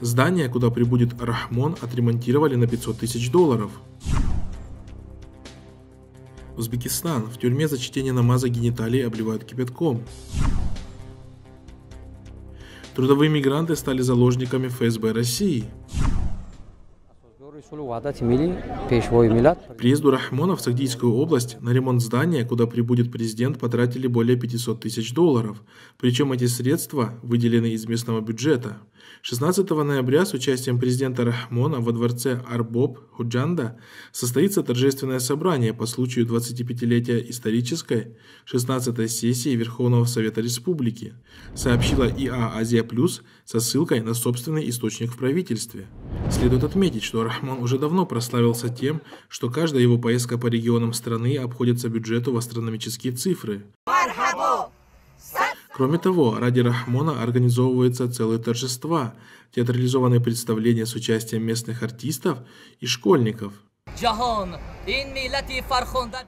Здание, куда прибудет Рахмон, отремонтировали на 500 тысяч долларов. Узбекистан. В тюрьме за чтение намаза гениталии обливают кипятком. Трудовые мигранты стали заложниками ФСБ России. Приезду Рахмона в Саудийскую область на ремонт здания, куда прибудет президент, потратили более 500 тысяч долларов. Причем эти средства выделены из местного бюджета. 16 ноября с участием президента Рахмона во дворце Арбоб Худжанда состоится торжественное собрание по случаю 25-летия исторической 16-й сессии Верховного Совета Республики, сообщила ИА «Азия Плюс» со ссылкой на собственный источник в правительстве. Следует отметить, что Рахмон уже давно прославился тем, что каждая его поездка по регионам страны обходится бюджету в астрономические цифры. Кроме того, ради Рахмона организовываются целые торжества, театрализованные представления с участием местных артистов и школьников.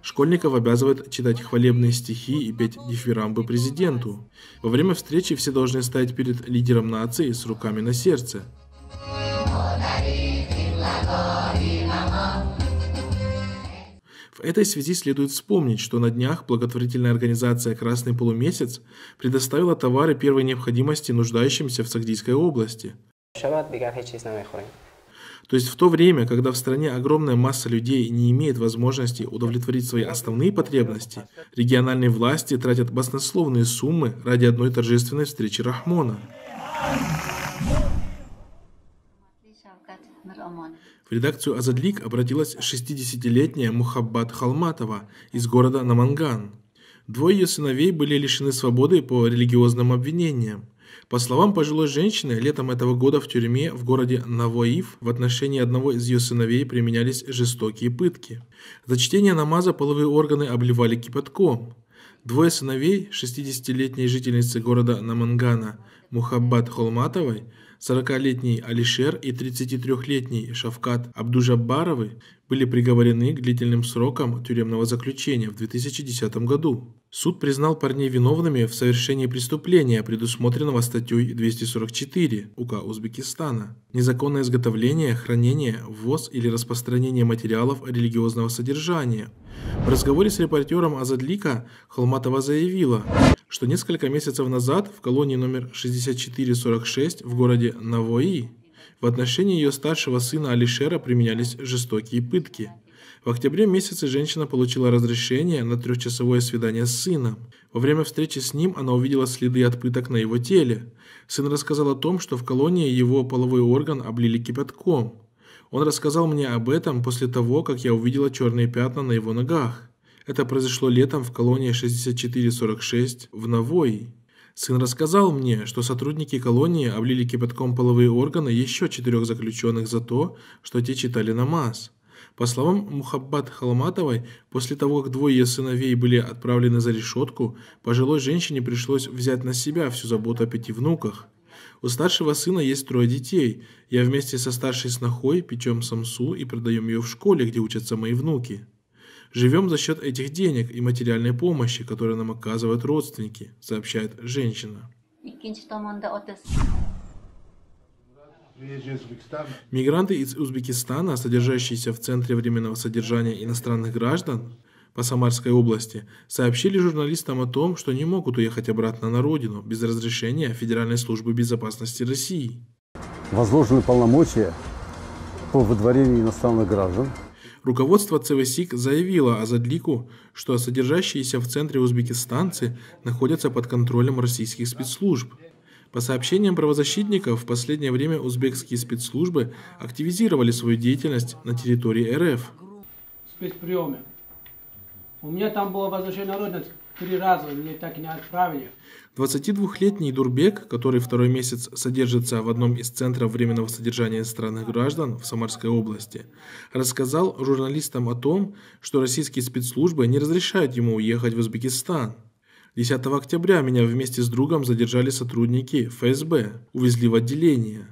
Школьников обязывают читать хвалебные стихи и петь дифирамбы президенту. Во время встречи все должны стоять перед лидером нации с руками на сердце. В этой связи следует вспомнить, что на днях благотворительная организация «Красный полумесяц» предоставила товары первой необходимости нуждающимся в Сагдийской области. То есть в то время, когда в стране огромная масса людей не имеет возможности удовлетворить свои основные потребности, региональные власти тратят баснословные суммы ради одной торжественной встречи Рахмона. В редакцию «Азадлик» обратилась 60-летняя Мухаббат Халматова из города Наманган. Двое ее сыновей были лишены свободы по религиозным обвинениям. По словам пожилой женщины, летом этого года в тюрьме в городе Навоив в отношении одного из ее сыновей применялись жестокие пытки. За чтение намаза половые органы обливали кипятком. Двое сыновей 60-летней жительницы города Намангана Мухаббат Холматовой 40-летний Алишер и 33-летний Шавкат Абдужаббаровы были приговорены к длительным срокам тюремного заключения в 2010 году. Суд признал парней виновными в совершении преступления, предусмотренного статьей 244 УК Узбекистана. Незаконное изготовление, хранение, ввоз или распространение материалов религиозного содержания. В разговоре с репортером Азадлика Холматова заявила, что несколько месяцев назад в колонии номер 6446 в городе Навои в отношении ее старшего сына Алишера применялись жестокие пытки. В октябре месяце женщина получила разрешение на трехчасовое свидание с сыном. Во время встречи с ним она увидела следы от пыток на его теле. Сын рассказал о том, что в колонии его половой орган облили кипятком. Он рассказал мне об этом после того, как я увидела черные пятна на его ногах. Это произошло летом в колонии 6446 в Новой. Сын рассказал мне, что сотрудники колонии облили кипятком половые органы еще четырех заключенных за то, что те читали намаз. По словам Мухаббат Холматовой, после того, как двое сыновей были отправлены за решетку, пожилой женщине пришлось взять на себя всю заботу о пяти внуках. У старшего сына есть трое детей. Я вместе со старшей снохой печем самсу и продаем ее в школе, где учатся мои внуки. Живем за счет этих денег и материальной помощи, которую нам оказывают родственники, сообщает женщина. Мигранты из Узбекистана, содержащиеся в Центре временного содержания иностранных граждан по Самарской области, сообщили журналистам о том, что не могут уехать обратно на родину без разрешения Федеральной службы безопасности России. Возложены полномочия по выдворению иностранных граждан руководство ЦВСИК заявило о Азадлику, что содержащиеся в центре узбекистанцы находятся под контролем российских спецслужб. По сообщениям правозащитников, в последнее время узбекские спецслужбы активизировали свою деятельность на территории РФ. Спецприемы. У меня там было возвращение народности три раза, мне так и не отправили. 22-летний Дурбек, который второй месяц содержится в одном из центров временного содержания иностранных граждан в Самарской области, рассказал журналистам о том, что российские спецслужбы не разрешают ему уехать в Узбекистан. 10 октября меня вместе с другом задержали сотрудники ФСБ, увезли в отделение.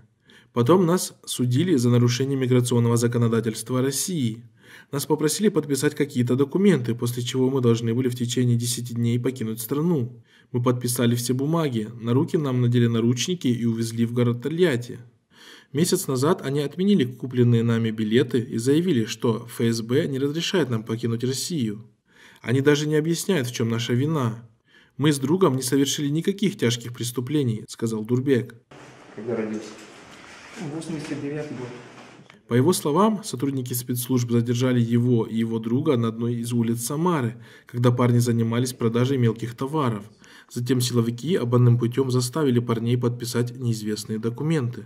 Потом нас судили за нарушение миграционного законодательства России. Нас попросили подписать какие-то документы, после чего мы должны были в течение 10 дней покинуть страну. Мы подписали все бумаги, на руки нам надели наручники и увезли в город Тольятти. Месяц назад они отменили купленные нами билеты и заявили, что ФСБ не разрешает нам покинуть Россию. Они даже не объясняют, в чем наша вина. «Мы с другом не совершили никаких тяжких преступлений», – сказал Дурбек. «Когда родился?» 89 год. По его словам, сотрудники спецслужб задержали его и его друга на одной из улиц Самары, когда парни занимались продажей мелких товаров. Затем силовики обманным путем заставили парней подписать неизвестные документы.